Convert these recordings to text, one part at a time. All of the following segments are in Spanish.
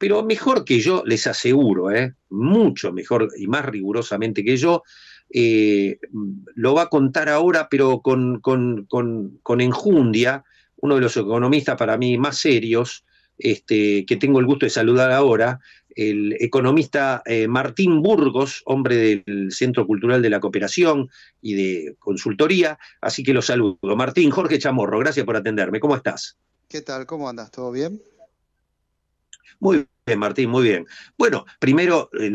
pero mejor que yo, les aseguro, ¿eh? mucho mejor y más rigurosamente que yo, eh, lo va a contar ahora, pero con, enjundia, uno de los economistas para mí más serios, este, que tengo el gusto de saludar ahora, el economista eh, Martín Burgos, hombre del Centro Cultural de la Cooperación y de Consultoría. Así que lo saludo. Martín, Jorge Chamorro, gracias por atenderme. ¿Cómo estás? ¿Qué tal? ¿Cómo andas? ¿Todo bien? Muy bien, Martín, muy bien. Bueno, primero eh,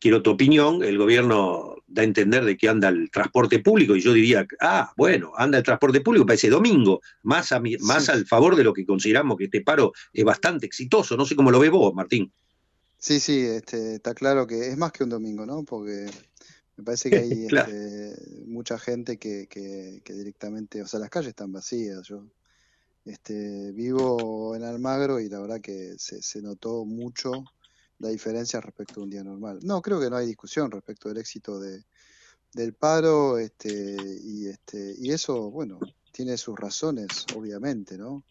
quiero tu opinión. El gobierno da a entender de qué anda el transporte público y yo diría, ah, bueno, anda el transporte público para ese domingo, más, a más al favor de lo que consideramos que este paro es bastante exitoso. No sé cómo lo ves vos, Martín. Sí, sí, este, está claro que es más que un domingo, ¿no? Porque me parece que hay este, mucha gente que, que directamente, o sea, las calles están vacías. Yo este, vivo en Almagro y la verdad que se, notó mucho la diferencia respecto a un día normal. No, creo que no hay discusión respecto del éxito de, del paro este, y, este, y eso, bueno, tiene sus razones, obviamente, ¿no?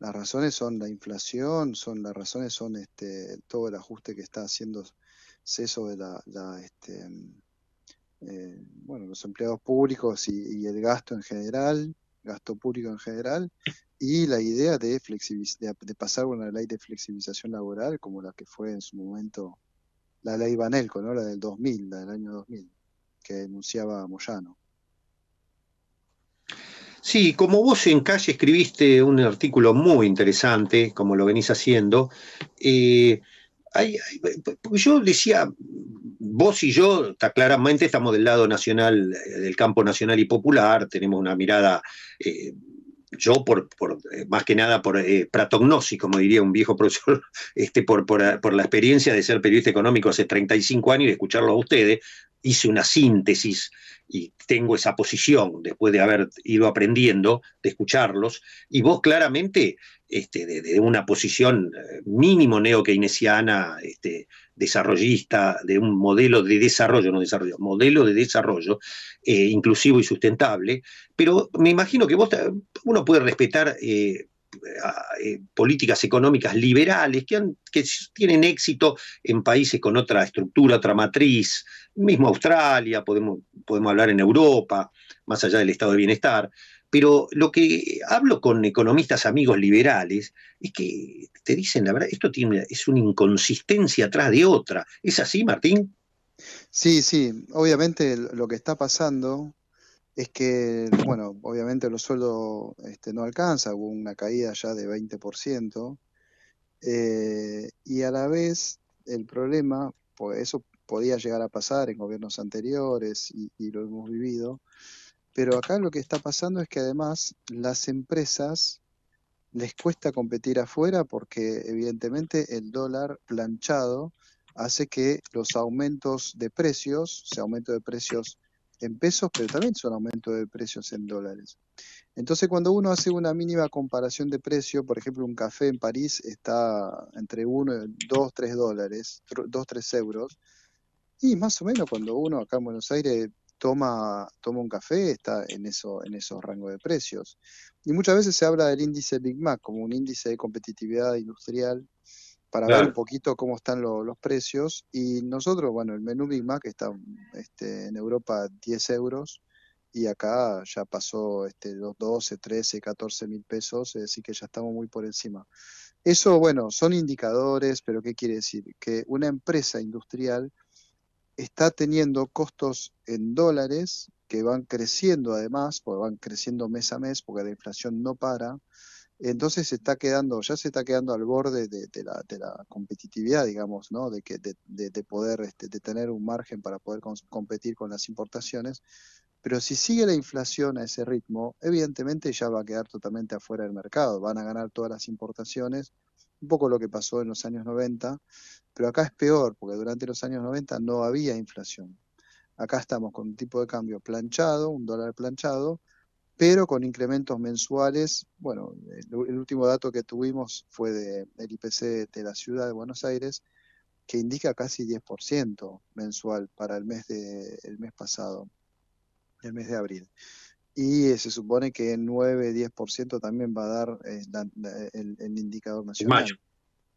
Las razones son la inflación, son las razones son este, todo el ajuste que está haciendo CESO de la, este, eh, bueno, los empleados públicos y, el gasto en general gasto público en general, y la idea de, de, pasar una ley de flexibilización laboral como la que fue en su momento la ley Banelco, ¿no? la del 2000, del año 2000, que denunciaba Moyano. Sí, como vos en calle escribiste un artículo muy interesante, como lo venís haciendo, eh, yo decía, vos y yo está, claramente estamos del lado nacional, eh, del campo nacional y popular, tenemos una mirada, eh, yo por, eh, más que nada por pratognosis, como diría un viejo profesor, este, por, por, por la experiencia de ser periodista económico hace 35 años y de escucharlo a ustedes, hice una síntesis y tengo esa posición después de haber ido aprendiendo, de escucharlos, y vos claramente este, de, una posición eh, mínimo neo-keynesiana, este, desarrollista, de un modelo de desarrollo, no desarrollo, modelo de desarrollo eh, inclusivo y sustentable, pero me imagino que vos, uno puede respetar... Eh, políticas económicas liberales que, que, tienen éxito en países con otra estructura, otra matriz, mismo Australia, podemos, podemos hablar en Europa, más allá del estado de bienestar, pero lo que hablo con economistas amigos liberales es que te dicen, la verdad, esto tiene, es una inconsistencia atrás de otra. ¿Es así, Martín? Sí, sí. Obviamente lo que está pasando es que, bueno, obviamente los sueldos este, no alcanzan, hubo una caída ya de 20%, eh, y a la vez el problema, pues eso podía llegar a pasar en gobiernos anteriores y lo hemos vivido, pero acá lo que está pasando es que además las empresas les cuesta competir afuera porque evidentemente el dólar planchado hace que los aumentos de precios, se sea, aumento de precios en pesos, pero también son aumentos de precios en dólares. Entonces, cuando uno hace una mínima comparación de precio, por ejemplo, un café en París está entre 1, 2, 3 dólares, 2, 3 euros, y más o menos cuando uno acá en Buenos Aires toma, toma un café está en, eso, en esos rangos de precios. Y muchas veces se habla del índice Big Mac como un índice de competitividad industrial para ver un poquito cómo están los precios. Y nosotros, bueno, el menú Big Mac está este, en Europa 10 euros y acá ya pasó este, los 12, 13, 14 mil pesos, es eh, decir, que ya estamos muy por encima. Eso, bueno, son indicadores, pero ¿qué quiere decir? Que una empresa industrial está teniendo costos en dólares que van creciendo además, porque van creciendo mes a mes, porque la inflación no para. Entonces se está quedando, ya se está quedando al borde de, la, competitividad, digamos, ¿no? De que de, poder, este, de tener un margen para poder competir con las importaciones. Pero si sigue la inflación a ese ritmo, evidentemente ya va a quedar totalmente afuera del mercado. Van a ganar todas las importaciones, un poco lo que pasó en los años 90, pero acá es peor, porque durante los años 90 no había inflación. Acá estamos con un tipo de cambio planchado, un dólar planchado, pero con incrementos mensuales. Bueno, el, último dato que tuvimos fue del IPC de la ciudad de Buenos Aires, que indica casi 10% mensual para el mes, de, el mes pasado, el mes de abril. Y se supone que el 9-10% también va a dar eh, eh, el, indicador nacional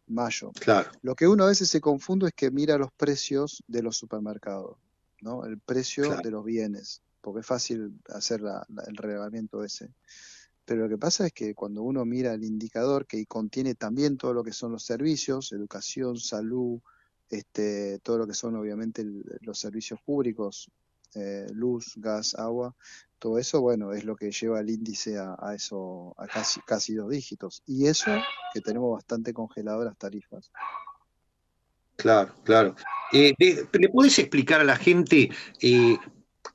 mayo. Claro. Lo que uno a veces se confunde es que mira los precios de los supermercados, ¿no? El precio de los bienes, porque es fácil hacer el relevamiento ese. Pero lo que pasa es que cuando uno mira el indicador que contiene también todo lo que son los servicios, educación, salud, este, todo lo que son obviamente los servicios públicos, eh, luz, gas, agua, todo eso, bueno, es lo que lleva el índice a, eso, a casi, casi dos dígitos. Y eso que tenemos bastante congelado las tarifas. Claro, claro. Eh, ¿Le puedes explicar a la gente eh,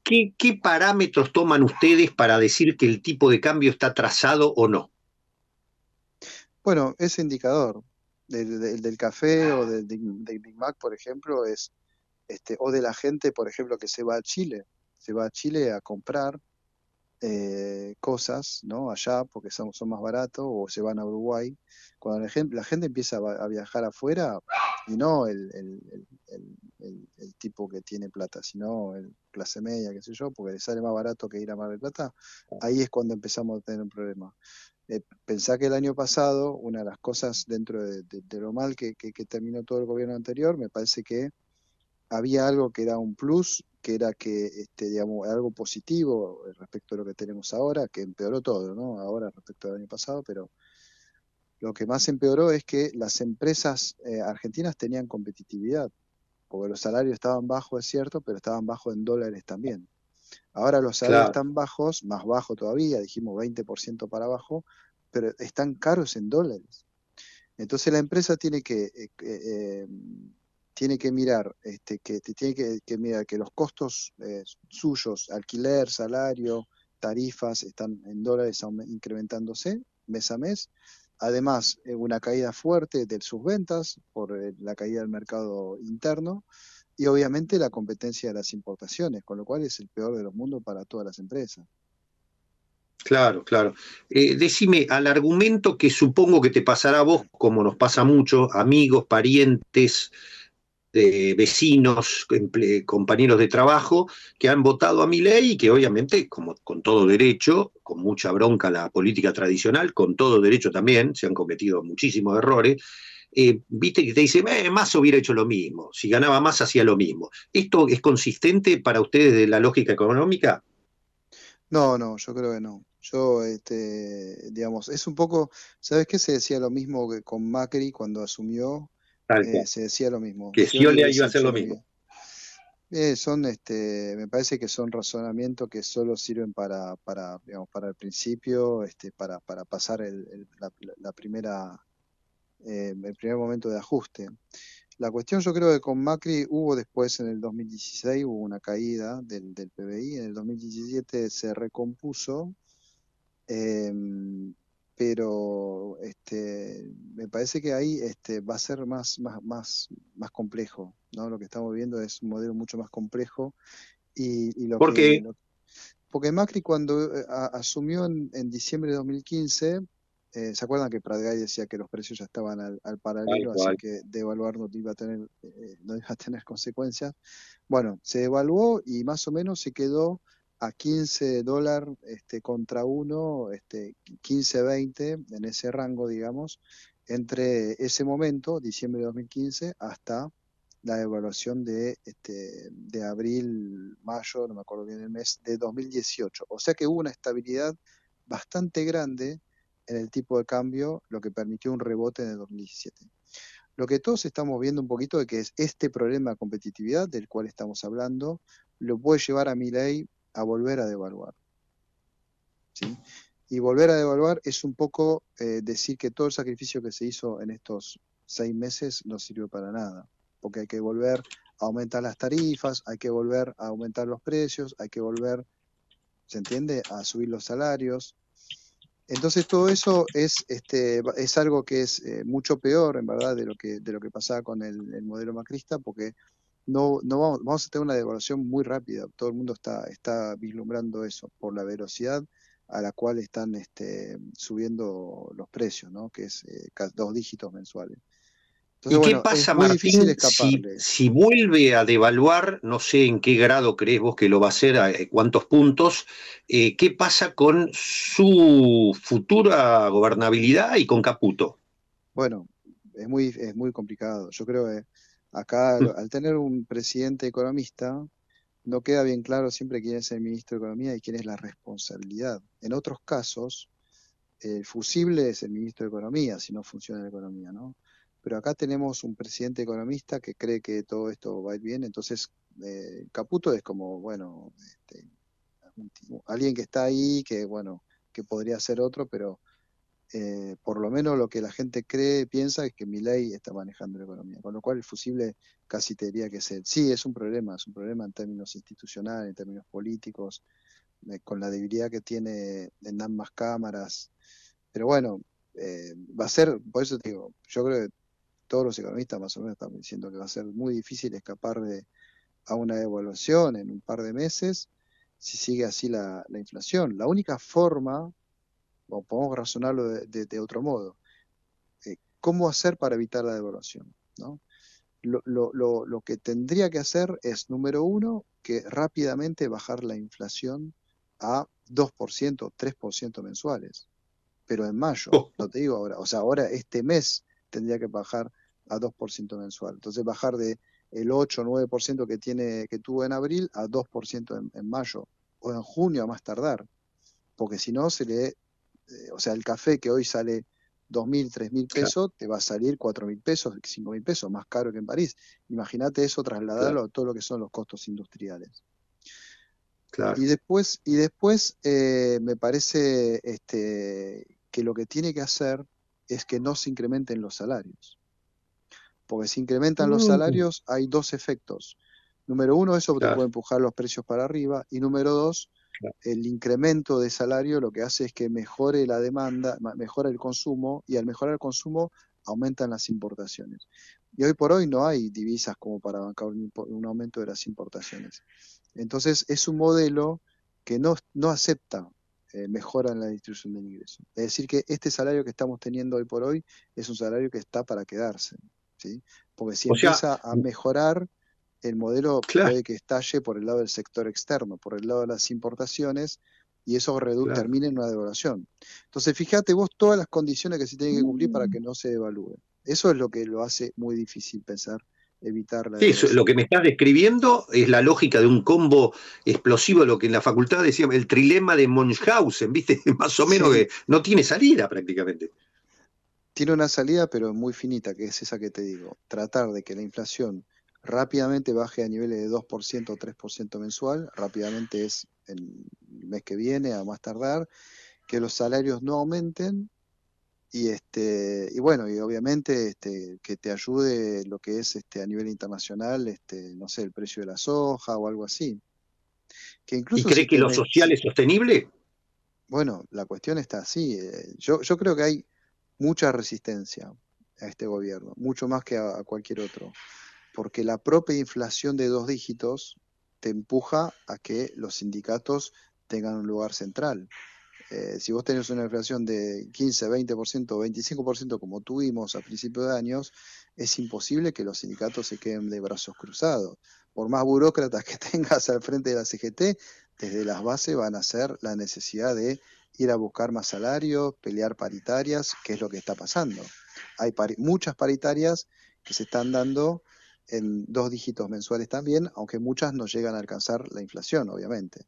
qué, parámetros toman ustedes para decir que el tipo de cambio está trazado o no? Bueno, ese indicador del, del, café o del, Big Mac, por ejemplo, es este, o de la gente, por ejemplo, que se va a Chile, se va a Chile a comprar eh, cosas ¿no? allá porque son, más baratos o se van a Uruguay. Cuando la gente, empieza a viajar afuera y no el, tipo que tiene plata, sino el clase media, qué sé yo, porque le sale más barato que ir a Mar del Plata, ahí es cuando empezamos a tener un problema. Eh, que el año pasado, una de las cosas dentro de, lo mal que, que terminó todo el gobierno anterior, me parece que había algo que era un plus que era que este, digamos, algo positivo eh, respecto a lo que tenemos ahora, que empeoró todo, ¿no? Ahora respecto al año pasado, pero lo que más empeoró es que las empresas eh, argentinas tenían competitividad, porque los salarios estaban bajos, es cierto, pero estaban bajos en dólares también. Ahora los salarios están bajos, más bajos todavía, dijimos 20% para abajo, pero están caros en dólares. Entonces la empresa tiene que eh, em, tiene que mirar, este, que, tiene que, que los costos eh, suyos, alquiler, salario, tarifas, están en dólares incrementándose mes a mes. Además, eh, una caída fuerte de sus ventas por eh, la caída del mercado interno y obviamente la competencia de las importaciones, con lo cual es el peor de los mundos para todas las empresas. Claro, claro. decime, al argumento que supongo que te pasará a vos, como nos pasa mucho, amigos, parientes, de vecinos, compañeros de trabajo que han votado a mi ley y que obviamente, como con todo derecho, con mucha bronca la política tradicional, con todo derecho también, se han cometido muchísimos errores, eh, viste que te dice, eh, más hubiera hecho lo mismo, si ganaba más hacía lo mismo. ¿Esto es consistente para ustedes de la lógica económica? No, no, yo creo que no. Yo, este, digamos, es un poco, ¿sabes qué? Se decía lo mismo que con Macri cuando asumió, eh, se decía lo mismo. Que le iba a hacer lo mismo. Eh, son, este, me parece que son razonamientos que solo sirven para, para, digamos, para el principio, este, para, para pasar el, la, primera, eh, el primer momento de ajuste. La cuestión yo creo que con Macri hubo después en el 2016, hubo una caída del, del PBI, en el 2017 se recompuso, pero este, me parece que ahí este, va a ser más, más, más, más complejo. ¿no? Lo que estamos viendo es un modelo mucho más complejo. Y, y lo ¿Por qué? porque Macri cuando eh, asumió en, en, diciembre de 2015, eh, ¿se acuerdan que Pradgay decía que los precios ya estaban al, paralelo, así que devaluar eh, no iba a tener, no iba a tener consecuencias? Bueno, se devaluó y más o menos se quedó a 15 dólares este, contra 1, este, 15, 20, en ese rango, digamos, entre ese momento, diciembre de 2015, hasta la evaluación de, este, de abril, mayo, no me acuerdo bien el mes, de 2018. O sea que hubo una estabilidad bastante grande en el tipo de cambio, lo que permitió un rebote en el 2017. Lo que todos estamos viendo un poquito de que es este problema de competitividad del cual estamos hablando, lo puede llevar a mi ley, a volver a devaluar. ¿sí? Y volver a devaluar es un poco eh, decir que todo el sacrificio que se hizo en estos seis meses no sirvió para nada, porque hay que volver a aumentar las tarifas, hay que volver a aumentar los precios, hay que volver, ¿se entiende?, a subir los salarios. Entonces todo eso es, este, es algo que es eh, mucho peor, en verdad, de lo que, de lo que pasaba con el modelo macrista, porque no, no vamos, vamos a tener una devaluación muy rápida. Todo el mundo está, está vislumbrando eso por la velocidad a la cual están este, subiendo los precios, ¿no? que es eh, dos dígitos mensuales. ¿Y qué pasa, Martín, si, si, vuelve a devaluar, no sé en qué grado crees vos que lo va a hacer, a eh, cuántos puntos, eh, qué pasa con su futura gobernabilidad y con Caputo? Bueno, es muy, es muy complicado. Yo creo que Acá, al tener un presidente economista, no queda bien claro siempre quién es el ministro de Economía y quién es la responsabilidad. En otros casos, el fusible es el ministro de Economía, si no funciona la economía, ¿no? Pero acá tenemos un presidente economista que cree que todo esto va a ir bien, entonces eh, Caputo es como, bueno, este, alguien que está ahí, que bueno, que podría ser otro, pero eh, por lo menos lo que la gente cree, piensa, es que ley está manejando la economía. Con lo cual, el fusible casi tendría que ser Sí, es un problema, es un problema en términos institucionales, en términos políticos, eh, con la debilidad que tiene en ambas cámaras. Pero bueno, eh, va a ser, por eso te digo, yo creo que todos los economistas más o menos están diciendo que va a ser muy difícil escapar de a una devaluación en un par de meses si sigue así la, la inflación. La única forma o podemos razonarlo de, otro modo. Eh, ¿Cómo hacer para evitar la devaluación? Lo, que tendría que hacer es, número uno, que rápidamente bajar la inflación a 2%, 3% mensuales, pero en mayo, oh. no te digo ahora, o sea, ahora este mes tendría que bajar a 2% mensual. Entonces bajar de el 8 o 9% que, tiene, que tuvo en abril a 2% en mayo o en junio a más tardar porque si no se le eh, o sea, el café que hoy sale 2.000, 3.000 pesos, te va a salir 4.000 pesos, 5.000 pesos, más caro que en París. Imagínate eso trasladarlo a todo lo que son los costos industriales. Y después, y después eh, me parece este, que lo que tiene que hacer es que no se incrementen los salarios. Porque si incrementan los mm. salarios hay dos efectos. Número uno, eso te puede empujar los precios para arriba. Y número dos, el incremento de salario lo que hace es que mejore la demanda, mejora el consumo y al mejorar el consumo aumentan las importaciones. Y hoy por hoy no hay divisas como para bancar un, aumento de las importaciones. Entonces es un modelo que no, acepta eh, mejora en la distribución del ingreso. Es decir, que este salario que estamos teniendo hoy por hoy es un salario que está para quedarse. ¿sí? Porque si empieza a mejorar, el modelo puede que estalle por el lado del sector externo, por el lado de las importaciones, y eso claro. termina en una devaluación. Entonces, fíjate vos todas las condiciones que se tienen que cumplir para que no se devalúe. Eso es lo que lo hace muy difícil pensar evitar la. Sí, eso, lo que me estás describiendo es la lógica de un combo explosivo, lo que en la facultad decíamos, el trilema de Munchausen, ¿viste? Más o menos que no tiene salida prácticamente. Tiene una salida, pero muy finita, que es esa que te digo. Tratar de que la inflación rápidamente baje a niveles de 2% o 3% mensual, rápidamente es el mes que viene, a más tardar, que los salarios no aumenten y este y bueno y obviamente este que te ayude lo que es este a nivel internacional este no sé el precio de la soja o algo así que incluso y cree que lo social es sostenible bueno la cuestión está así eh, yo yo creo que hay mucha resistencia a este gobierno mucho más que a cualquier otro porque la propia inflación de dos dígitos te empuja a que los sindicatos tengan un lugar central. Eh, si vos tenés una inflación de 15, 20%, 25% como tuvimos a principios de años, es imposible que los sindicatos se queden de brazos cruzados. Por más burócratas que tengas al frente de la CGT, desde las bases van a ser la necesidad de ir a buscar más salarios, pelear paritarias, que es lo que está pasando. Hay muchas paritarias que se están dando en dos dígitos mensuales también, aunque muchas no llegan a alcanzar la inflación, obviamente.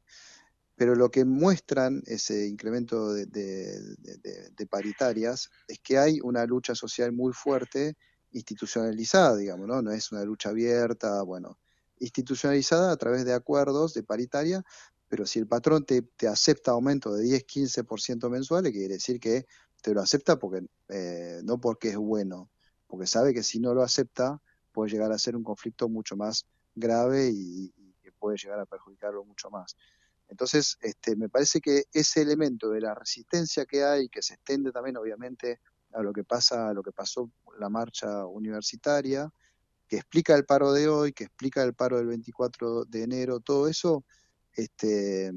Pero lo que muestran ese incremento de, de, paritarias es que hay una lucha social muy fuerte, institucionalizada, digamos, ¿no? No es una lucha abierta, bueno, institucionalizada a través de acuerdos de paritaria, pero si el patrón te, acepta aumento de 10, 15% mensuales, quiere decir que te lo acepta porque eh, no porque es bueno, porque sabe que si no lo acepta, puede llegar a ser un conflicto mucho más grave y, que puede llegar a perjudicarlo mucho más. Entonces, este, me parece que ese elemento de la resistencia que hay, que se extiende también, obviamente, a lo que pasa, a lo que pasó la marcha universitaria, que explica el paro de hoy, que explica el paro del 24 de enero, todo eso, este,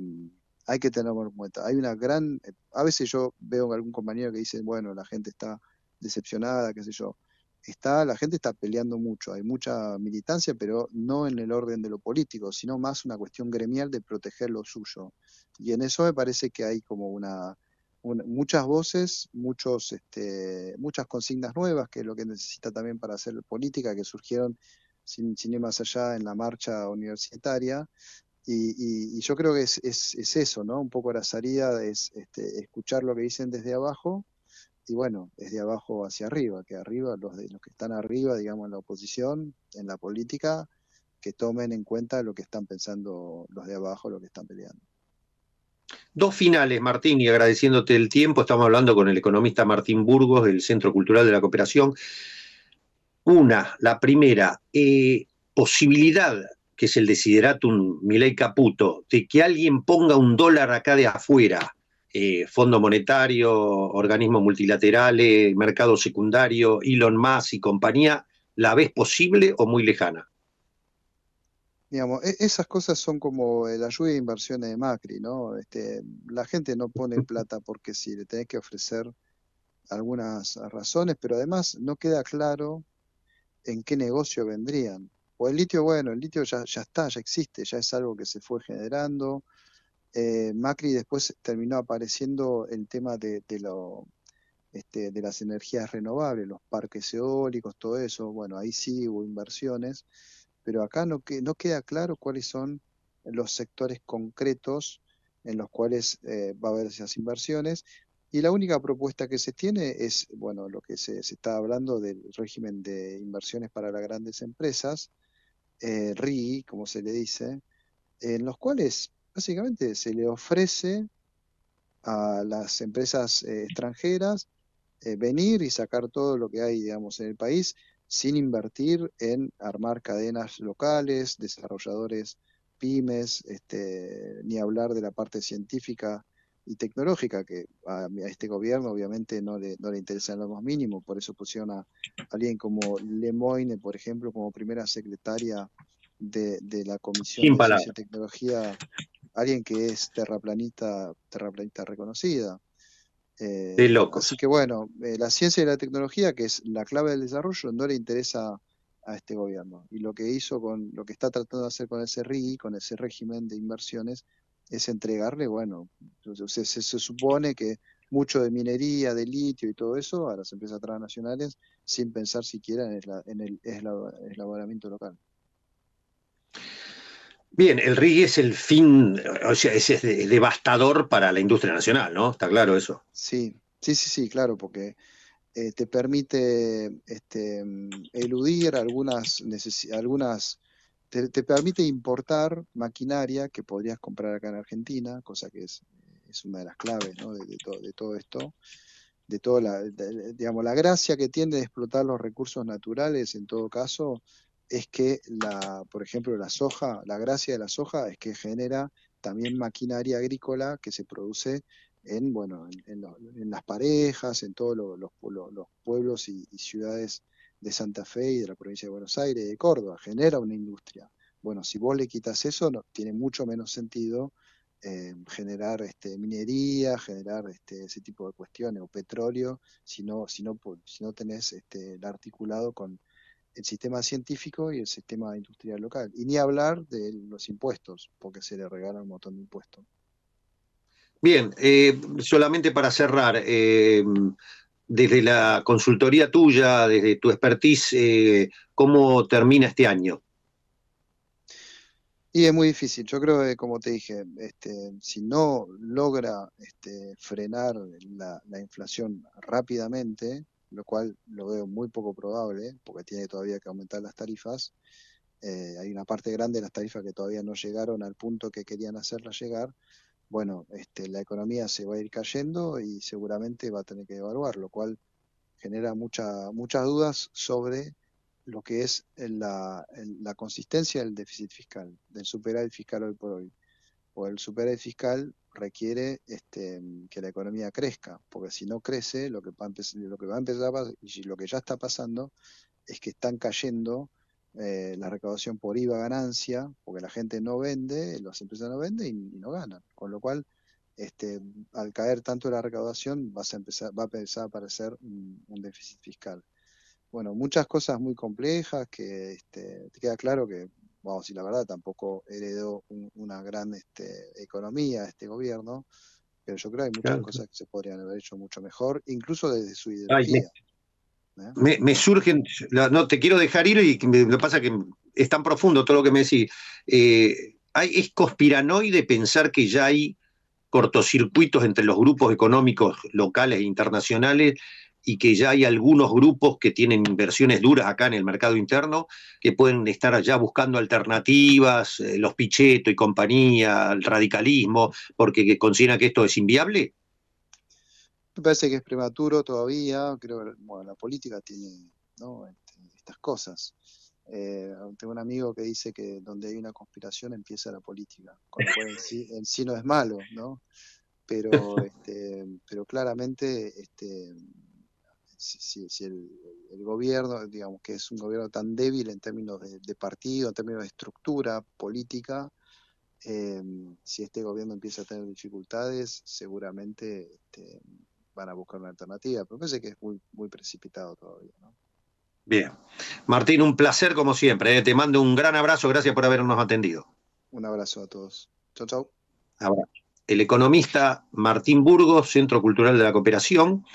hay que tenerlo en cuenta. Hay una gran, a veces yo veo algún compañero que dice, bueno, la gente está decepcionada, qué sé yo está, la gente está peleando mucho, hay mucha militancia, pero no en el orden de lo político, sino más una cuestión gremial de proteger lo suyo. Y en eso me parece que hay como una, muchas voces, muchos, este, muchas consignas nuevas, que es lo que necesita también para hacer política, que surgieron sin, ir más allá en la marcha universitaria. Y, yo creo que es, es, eso, ¿no? Un poco la salida es este, escuchar lo que dicen desde abajo y bueno, es de abajo hacia arriba, que arriba, los, de, los que están arriba, digamos, en la oposición, en la política, que tomen en cuenta lo que están pensando los de abajo, lo que están peleando. Dos finales, Martín, y agradeciéndote el tiempo, estamos hablando con el economista Martín Burgos del Centro Cultural de la Cooperación. Una, la primera, eh, posibilidad, que es el desideratum Milei Caputo, de que alguien ponga un dólar acá de afuera eh, fondo Monetario, organismos multilaterales, mercado secundario, Elon Musk y compañía, ¿la vez posible o muy lejana? Digamos, e-, esas cosas son como la ayuda de inversiones de Macri, ¿no? Este, la gente no pone plata porque sí, le tenés que ofrecer algunas razones, pero además no queda claro en qué negocio vendrían. O el litio, bueno, el litio ya, ya está, ya existe, ya es algo que se fue generando, eh, Macri después terminó apareciendo el tema de, lo, este, de las energías renovables, los parques eólicos, todo eso. Bueno, ahí sí hubo inversiones, pero acá no, que, no queda claro cuáles son los sectores concretos en los cuales eh, va a haber esas inversiones. Y la única propuesta que se tiene es, bueno, lo que se, está hablando del régimen de inversiones para las grandes empresas, eh, RI, como se le dice, en los cuales básicamente se le ofrece a las empresas eh, extranjeras eh, venir y sacar todo lo que hay, digamos, en el país sin invertir en armar cadenas locales, desarrolladores pymes, este, ni hablar de la parte científica y tecnológica, que a, este gobierno obviamente no le, no le interesa en lo más mínimo, por eso pusieron a alguien como Lemoine, por ejemplo, como primera secretaria de, la Comisión de Tecnología alguien que es terraplanista, terraplanista reconocida. Eh, de locos. Así que bueno, eh, la ciencia y la tecnología, que es la clave del desarrollo, no le interesa a este gobierno. Y lo que hizo con, lo que está tratando de hacer con ese RI, con ese régimen de inversiones, es entregarle, bueno, se, se, supone que mucho de minería, de litio y todo eso a las empresas transnacionales sin pensar siquiera en el, en local. Bien, el RIG es el fin, o sea, es, devastador para la industria nacional, ¿no? Está claro eso. Sí, sí, sí, sí, claro, porque eh, te permite este, eludir algunas algunas te, permite importar maquinaria que podrías comprar acá en Argentina, cosa que es, una de las claves ¿no? de, todo esto, de toda la, digamos, la gracia que tiene de explotar los recursos naturales en todo caso es que, la, por ejemplo, la soja, la gracia de la soja es que genera también maquinaria agrícola que se produce en, bueno, en, en, las parejas, en todos los pueblos y, ciudades de Santa Fe y de la provincia de Buenos Aires y de Córdoba, genera una industria. Bueno, si vos le quitas eso, no, tiene mucho menos sentido eh, generar este, minería, generar este, ese tipo de cuestiones, o petróleo, si no, si no, si no tenés este, el articulado con, el sistema científico y el sistema industrial local. Y ni hablar de los impuestos, porque se le regala un montón de impuestos. Bien, eh, solamente para cerrar, eh, desde la consultoría tuya, desde tu expertise, eh, ¿cómo termina este año? Y es muy difícil. Yo creo que, como te dije, este, si no logra este, frenar la inflación rápidamente, lo cual lo veo muy poco probable, porque tiene todavía que aumentar las tarifas. Eh, hay una parte grande de las tarifas que todavía no llegaron al punto que querían hacerlas llegar. Bueno, este, la economía se va a ir cayendo y seguramente va a tener que devaluar, lo cual genera mucha, muchas dudas sobre lo que es la, la consistencia del déficit fiscal, del superávit fiscal hoy por hoy. O el superávit fiscal requiere este, mm, que la economía crezca, porque si no crece, lo que va a empezar, lo que va a empezar y lo que ya está pasando es que están cayendo eh, la recaudación por IVA ganancia, porque la gente no vende, las empresas no venden y, no ganan, con lo cual este, al caer tanto la recaudación vas a empezar, va a empezar a aparecer un, déficit fiscal. Bueno, muchas cosas muy complejas que este, te queda claro que vamos a la verdad, tampoco heredó una gran este, economía este gobierno, pero yo creo que hay muchas cosas que se podrían haber hecho mucho mejor, incluso desde su ideología. me, surgen, no te quiero dejar ir y me, lo pasa que es tan profundo todo lo que me decís. Eh, hay, es conspiranoide pensar que ya hay cortocircuitos entre los grupos económicos locales e internacionales y que ya hay algunos grupos que tienen inversiones duras acá en el mercado interno, que pueden estar allá buscando alternativas, eh, los Pichetto y compañía, el radicalismo, porque consideran que esto es inviable? Me parece que es prematuro todavía, creo que la política tiene ¿no? Este, estas cosas. Eh, tengo un amigo que dice que donde hay una conspiración empieza la política, en sí, sí no es malo, ¿no? Pero, este, pero claramente este, si, el, gobierno, digamos que es un gobierno tan débil en términos de, partido, en términos de estructura política, eh, si este gobierno empieza a tener dificultades, seguramente este, van a buscar una alternativa, pero parece que es muy, precipitado todavía. Bien. Martín, un placer como siempre. Eh. Te mando un gran abrazo. Gracias por habernos atendido. Un abrazo a todos. Chau, chau. El economista Martín Burgos, Centro Cultural de la Cooperación